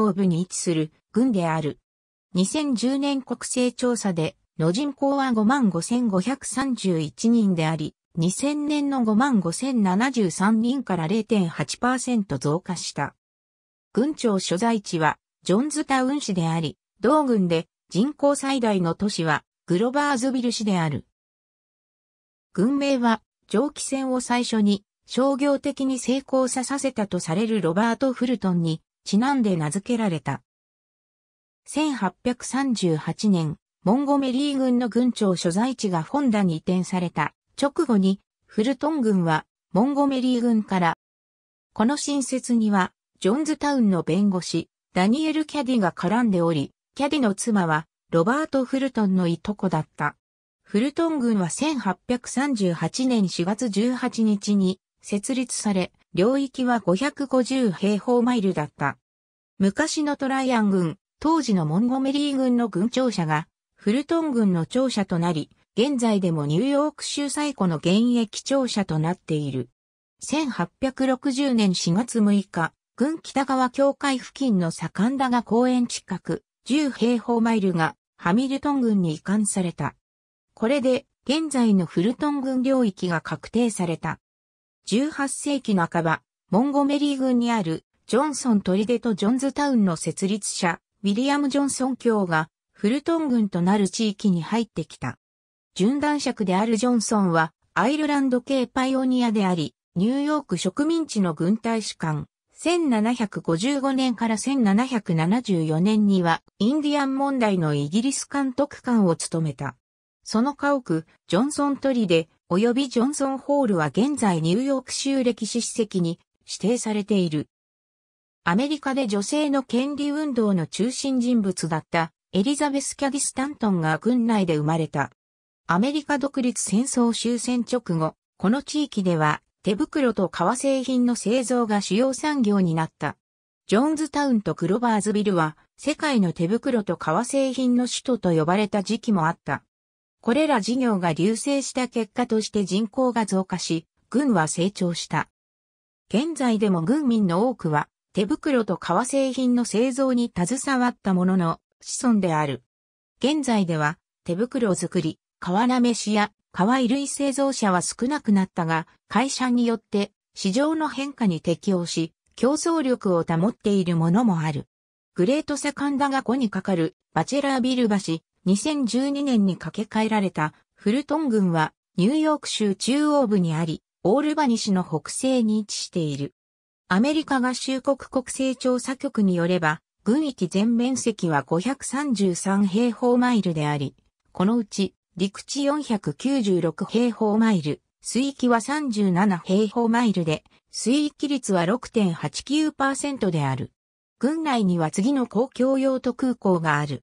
東部に位置する郡である。2010年国勢調査で、の人口は55,531人であり、2000年の55,073人から0.8%増加した。郡庁所在地は、ジョンズタウン市であり、同郡で人口最大の都市は、グロバーズビル市である。郡名は、蒸気船を最初に商業的に成功させたとされるロバート・フルトンにちなんで名付けられた。1838年、モンゴメリー軍の軍長所在地がフォンダに移転された直後に、フルトン軍はモンゴメリー軍から、この新設には、ジョンズタウンの弁護士、ダニエル・キャディが絡んでおり、キャディの妻は、ロバート・フルトンのいとこだった。フルトン軍は1838年4月18日に設立され、領域は550平方マイルだった。昔のトライアン軍、当時のモンゴメリー軍の軍庁舎が、フルトン軍の庁舎となり、現在でもニューヨーク州最古の現役庁舎となっている。1860年4月6日、軍北川境界付近の左神田が公園近く、10平方マイルがハミルトン軍に移管された。これで、現在のフルトン軍領域が確定された。18世紀半ば、モンゴメリー軍にあるジョンソン砦とジョンズタウンの設立者、ウィリアム・ジョンソン卿がフルトン軍となる地域に入ってきた。順断尺であるジョンソンはアイルランド系パイオニアであり、ニューヨーク植民地の軍大使館、1755年から1774年にはインディアン問題のイギリス監督官を務めた。その家屋、ジョンソントリ及びジョンソンホールは現在ニューヨーク州歴史史跡に指定されている。アメリカで女性の権利運動の中心人物だったエリザベス・キャディ・スタントンが軍内で生まれた。アメリカ独立戦争終戦直後、この地域では手袋と革製品の製造が主要産業になった。ジョーンズタウンとクロバーズビルは世界の手袋と革製品の首都と呼ばれた時期もあった。これら事業が流星した結果として人口が増加し、軍は成長した。現在でも軍民の多くは、手袋と革製品の製造に携わったものの子孫である。現在では、手袋作り、革なめしや革衣類製造者は少なくなったが、会社によって市場の変化に適応し、競争力を保っているものもある。グレートセカンダが5にかかるバチェラービル橋、2012年に架け替えられたフルトン郡はニューヨーク州中央部にあり、オールバニ市の北西に位置している。アメリカ合衆国国勢調査局によれば、軍域全面積は533平方マイルであり、このうち陸地496平方マイル、水域は37平方マイルで、水域率は6.89%である。軍内には次の公共用途空港がある。